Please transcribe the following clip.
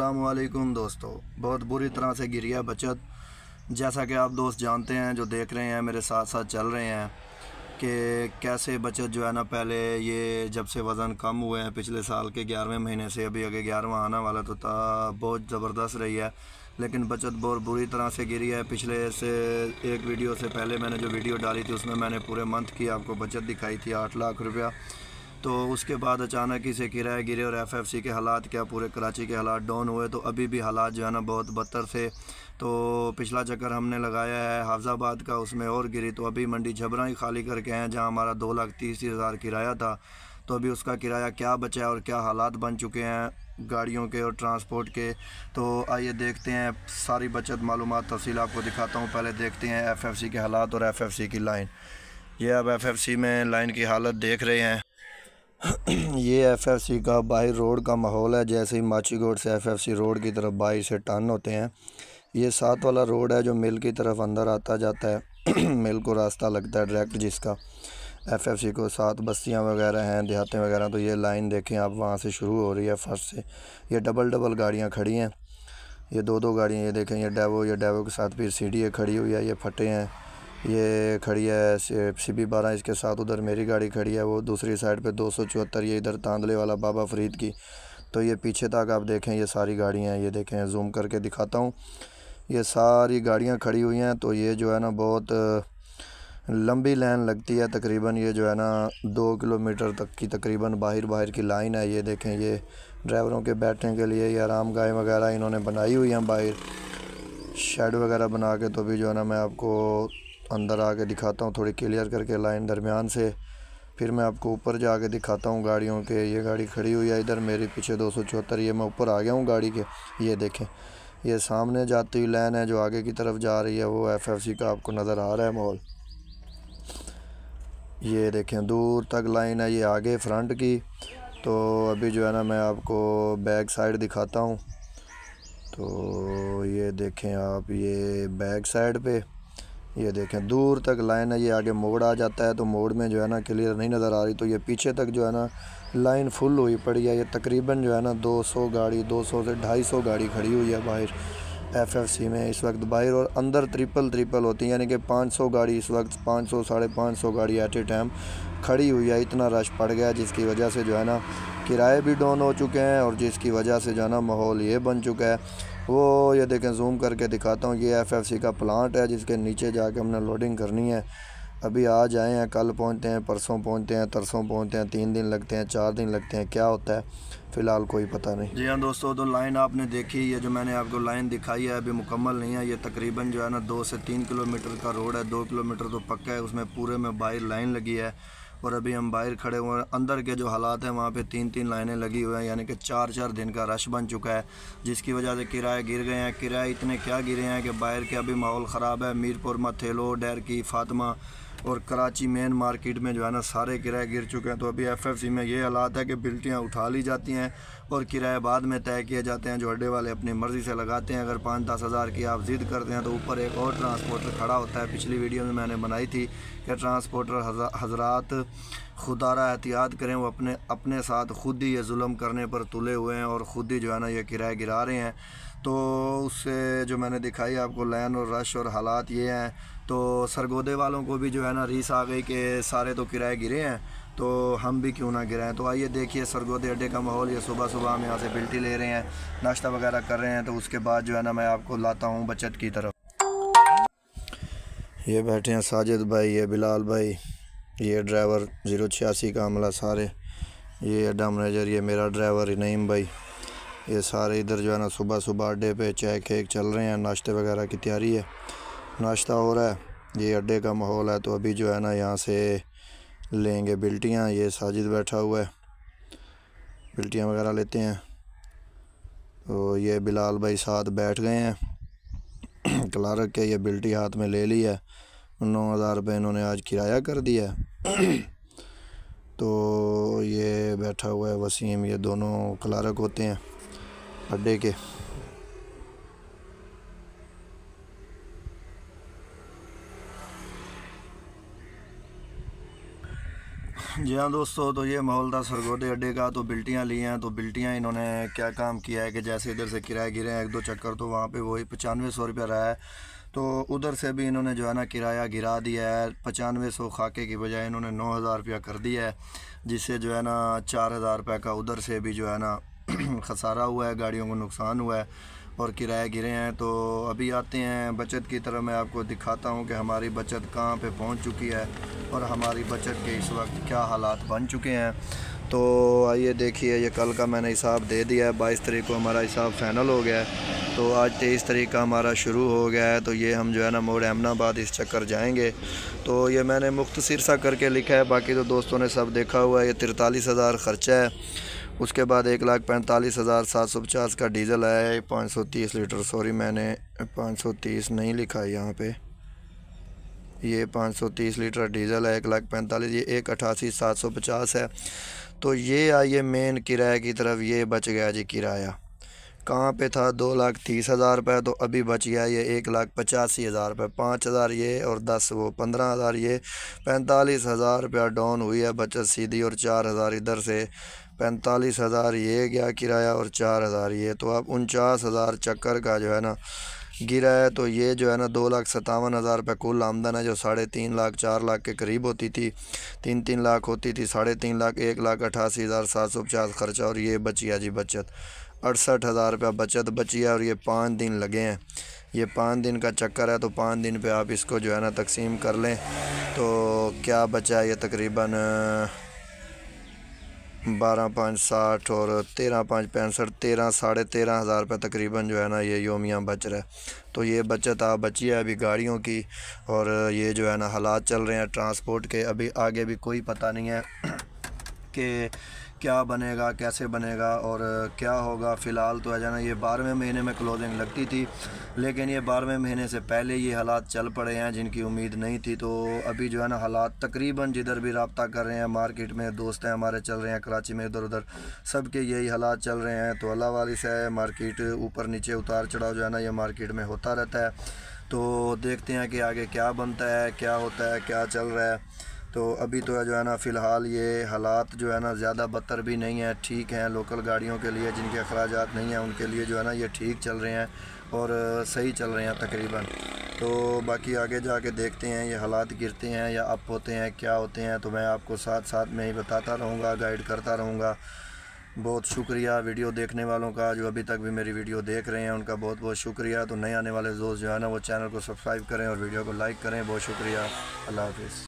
अल्लाम दोस्तों बहुत बुरी तरह से गिरी है बचत जैसा कि आप दोस्त जानते हैं जो देख रहे हैं मेरे साथ साथ चल रहे हैं कि कैसे बचत जो है ना पहले ये जब से वज़न कम हुए हैं पिछले साल के ग्यारहवें महीने से अभी अगर ग्यारहवा आने वाला तो था बहुत ज़बरदस्त रही है लेकिन बचत बहुत बुरी तरह से गिरी है पिछले से एक वीडियो से पहले मैंने जो वीडियो डाली थी उसमें मैंने पूरे मंथ की आपको बचत दिखाई थी आठ लाख रुपया तो उसके बाद अचानक ही से किराए गिरे और एफएफसी के हालात क्या पूरे कराची के हालात डाउन हुए तो अभी भी हालात जो है ना बहुत बदतर थे तो पिछला चक्कर हमने लगाया है हाफजाबाद का उसमें और गिरी तो अभी मंडी झबरा ही खाली करके हैं जहाँ हमारा दो लाख तीस हज़ार किराया था तो अभी उसका किराया क्या बचा है और क्या हालात बन चुके हैं गाड़ियों के और ट्रांसपोर्ट के तो आइए देखते हैं सारी बचत मालूम तफसील आपको दिखाता हूँ पहले देखते हैं एफएफसी के हालात और एफएफसी की लाइन ये अब एफएफसी में लाइन की हालत देख रहे हैं ये एफएफसी का बाई रोड का माहौल है जैसे ही माचीगोड से एफएफसी रोड की तरफ बाई से टन होते हैं ये सात वाला रोड है जो मिल की तरफ अंदर आता जाता है मिल को रास्ता लगता है डायरेक्ट जिसका एफएफसी को सात बस्तियां वगैरह हैं देहातें वगैरह तो ये लाइन देखें आप वहाँ से शुरू हो रही है फर्स्ट से ये डबल डबल गाड़ियाँ खड़ी हैं ये दो दो गाड़ियाँ ये देखें ये डैवो ये डैवो के साथ फिर सी खड़ी हुई है ये फटे हैं ये खड़ी है सी बी बारह इसके साथ उधर मेरी गाड़ी खड़ी है वो दूसरी साइड पे दो सौ चौहत्तर ये इधर तांदले वाला बाबा फरीद की तो ये पीछे तक आप देखें ये सारी गाड़ियाँ हैं ये देखें जूम करके दिखाता हूँ ये सारी गाड़ियाँ खड़ी हुई हैं तो ये जो है ना बहुत लंबी लाइन लगती है तकरीबन ये जो है ना दो किलोमीटर तक की तकरीबन बाहर बाहर की लाइन है ये देखें ये ड्राइवरों के बैठने के लिए ये आराम गाय वगैरह इन्होंने बनाई हुई हैं बाहर शेड वगैरह बना के तो भी जो है ना मैं आपको अंदर आके दिखाता हूँ थोड़ी क्लियर करके लाइन दरमियान से फिर मैं आपको ऊपर जा के दिखाता हूँ गाड़ियों के ये गाड़ी खड़ी हुई है इधर मेरे पीछे दो ये मैं ऊपर आ गया हूँ गाड़ी के ये देखें ये सामने जाती हुई लाइन है जो आगे की तरफ जा रही है वो सी का आपको नज़र आ रहा है माहौल ये देखें दूर तक लाइन है ये आगे फ्रंट की तो अभी जो है ना मैं आपको बैक साइड दिखाता हूँ तो ये देखें आप ये बैक साइड पे ये देखें दूर तक लाइन है ये आगे मोड़ आ जाता है तो मोड़ में जो है ना क्लियर नहीं नज़र आ रही तो ये पीछे तक जो है ना लाइन फुल हुई पड़ी है ये तकरीबन जो है ना 200 गाड़ी 200 से 250 गाड़ी खड़ी हुई है बाहर एफएफसी में इस वक्त बाहर और अंदर ट्रिपल ट्रिपल होती है यानी कि 500 गाड़ी इस वक्त 500 सौ साढ़े पाँच गाड़ी एट ए टाइम खड़ी हुई है इतना रश पड़ गया जिसकी वजह से जो है ना किराए भी डाउन हो चुके हैं और जिसकी वजह से जो है ना माहौल ये बन चुका है वो ये देखें जूम करके दिखाता हूँ ये एफएफसी का प्लांट है जिसके नीचे जाके हमने लोडिंग करनी है अभी आज आए हैं कल पहुँचते हैं परसों पहुँचते हैं तरसों पहुँचते हैं तीन दिन लगते हैं चार दिन लगते हैं क्या होता है फ़िलहाल कोई पता नहीं जी हाँ दोस्तों तो लाइन आपने देखी ये जो मैंने आपको लाइन दिखाई है अभी मुकम्मल नहीं है ये तकरीबन जो है ना दो से तीन किलोमीटर का रोड है दो किलोमीटर तो पक्का है उसमें पूरे में बाहर लाइन लगी है और अभी हम बाहर खड़े हुए हैं अंदर के जो हालात हैं वहाँ पे तीन तीन लाइनें लगी हुई हैं यानी कि चार चार दिन का रश बन चुका है जिसकी वजह से किराए गिर गए हैं किराए इतने क्या गिरे हैं कि बाहर के अभी माहौल ख़राब है मीरपुर मथेलो डैर की फातमा और कराची मेन मार्केट में जो है ना सारे किराए गिर चुके हैं तो अभी एफएफसी में ये हालात है कि बिल्टियाँ उठा ली जाती हैं और किराए बाद में तय किए जाते हैं जो अड्डे वाले अपनी मर्ज़ी से लगाते हैं अगर पाँच दस हज़ार की आप ज़िद करते हैं तो ऊपर एक और ट्रांसपोर्टर खड़ा होता है पिछली वीडियो में मैंने बनाई थी कि ट्रांसपोर्टर हज़रात खुदारा एहतियात करें वो अपने अपने साथ ख़ुद ही ये जुल्म करने पर तुले हुए हैं और ख़ुद ही जो है ना ये किराए गिरा रहे हैं तो उससे जो मैंने दिखाई आपको लाइन और रश और हालात ये हैं तो सरगोदे वालों को भी जो है ना रीस आ गई कि सारे तो किराए गिरे हैं तो हम भी क्यों ना गिराएं तो आइए देखिए सरगोदे अड्डे का माहौल ये सुबह सुबह हम यहाँ से बिल्टी ले रहे हैं नाश्ता वगैरह कर रहे हैं तो उसके बाद जो है ना मैं आपको लाता हूँ बचत की तरफ ये बैठे हैं साजिद भाई ये बिलाल भाई ये ड्राइवर ज़ीरो छियासी का अमला सारे ये अड्डा मैनेजर ये मेरा ड्राइवर नईम भाई ये सारे इधर जो है ना सुबह सुबह अड्डे पे चेक केक चल रहे हैं नाश्ते वगैरह की तैयारी है नाश्ता हो रहा है ये अड्डे का माहौल है तो अभी जो है ना यहाँ से लेंगे बिल्टियाँ ये साजिद बैठा हुआ है बिल्टियाँ वगैरह लेते हैं तो ये बिलाल भाई साथ बैठ गए हैं क्लारक के ये बिल्टी हाथ में ले ली है नौ हज़ार रुपये इन्होंने आज किराया कर दिया तो ये बैठा हुआ है वसीम ये दोनों क्लारक होते हैं अड्डे के जी हाँ दोस्तों तो ये माहौल था सरगोदे अड्डे का तो बिल्टियाँ ली हैं तो बिल्टियाँ इन्होंने क्या काम किया है कि जैसे इधर से किराया गिरे हैं एक दो चक्कर तो वहाँ पे वही पचानवे सौ रुपया रहा है तो उधर से भी इन्होंने जो है ना किराया गिरा दिया है पचानवे सौ खाके की बजाय इन्होंने नौ हज़ार रुपया कर दिया है जिससे जो है ना चार हज़ार रुपये का उधर से भी जो है ना खसारा हुआ है गाड़ियों को नुकसान हुआ है और किराए गिरे हैं तो अभी आते हैं बचत की तरफ मैं आपको दिखाता हूँ कि हमारी बचत कहाँ पर पहुँच चुकी है और हमारी बचत के इस वक्त क्या हालात बन चुके हैं तो आइए देखिए ये कल का मैंने हिसाब दे दिया है बाईस तरीक को हमारा हिसाब फाइनल हो गया है तो आज तेईस तरीक का हमारा शुरू हो गया है तो ये हम जो है ना मोड़ अहमदाबाद इस चक्कर जाएंगे तो ये मैंने मुख्तर सा करके लिखा है बाकी तो दोस्तों ने सब देखा हुआ है ये तिरतालीस हज़ार ख़र्चा है उसके बाद एक लाख पैंतालीस हज़ार सात सौ पचास का डीज़ल आया है पाँच सौ तीस लीटर सॉरी मैंने पाँच सौ तीस नहीं लिखा है यहाँ पर ये 530 लीटर डीजल है एक लाख पैंतालीस ये एक अठासी सात सौ पचास है तो ये आइए मेन किराए की तरफ ये बच गया जी किराया कहाँ पे था दो लाख तीस हज़ार रुपये तो अभी बच गया ये एक लाख पचासी हज़ार रुपये पाँच हज़ार ये और दस वो पंद्रह हज़ार ये पैंतालीस हज़ार रुपया डाउन हुई है बचत सीधी और चार हज़ार इधर से पैंतालीस हज़ार ये गया किराया और चार हज़ार ये तो अब उनचास हज़ार चक्कर का जो है ना गिरा है तो ये जो है ना दो लाख सतावन हज़ार रुपये कुल आमदन है जो साढ़े तीन लाख चार लाख के करीब होती थी तीन तीन लाख होती थी साढ़े तीन लाख एक लाख अठासी हज़ार सात सौ पचास खर्चा और ये बचिया जी बचत अड़सठ हज़ार रुपया बचत बची है और ये पाँच दिन लगे हैं ये पाँच दिन का चक्कर है तो पाँच दिन पर आप इसको जो है ना तकसीम कर लें तो क्या बचा ये तकरीबन बारह पाँच साठ और तेरह पाँच पैंसठ तेरह साढ़े तेरह हज़ार रुपये तकरीबन जो है ना ये योमिया बच रहा है तो ये बचत आप बची है अभी गाड़ियों की और ये जो है ना हालात चल रहे हैं ट्रांसपोर्ट के अभी आगे भी कोई पता नहीं है कि क्या बनेगा कैसे बनेगा और क्या होगा फ़िलहाल तो है जाना ये बारहवें महीने में क्लोजिंग लगती थी लेकिन ये बारहवें महीने से पहले ये हालात चल पड़े हैं जिनकी उम्मीद नहीं थी तो अभी जो है ना हालात तकरीबन जिधर भी रबता कर रहे हैं मार्केट में दोस्त हैं हमारे चल रहे हैं कराची में इधर उधर सब के यही हालात चल रहे हैं तो अल्लाह वाली से मार्केट ऊपर नीचे उतार चढ़ाव जो है ना ये मार्केट में होता रहता है तो देखते हैं कि आगे क्या बनता है क्या होता है क्या चल रहा है तो अभी तो जो है ना फ़िलहाल ये हालात जो है ना ज़्यादा बदतर भी नहीं है ठीक हैं लोकल गाड़ियों के लिए जिनके अखराज नहीं हैं उनके लिए जो है ना ये ठीक चल रहे हैं और सही चल रहे हैं तकरीबन तो बाकी आगे जाके देखते हैं ये हालात गिरते हैं या अप होते हैं क्या होते हैं तो मैं आपको साथ साथ में ही बताता रहूँगा गाइड करता रहूँगा बहुत शुक्रिया वीडियो देखने वालों का जो अभी तक भी मेरी वीडियो देख रहे हैं उनका बहुत बहुत शुक्रिया तो नए आने वाले दोस्त जो है ना वो चैनल को सब्सक्राइब करें और वीडियो को लाइक करें बहुत शुक्रिया अल्लाह हाफ़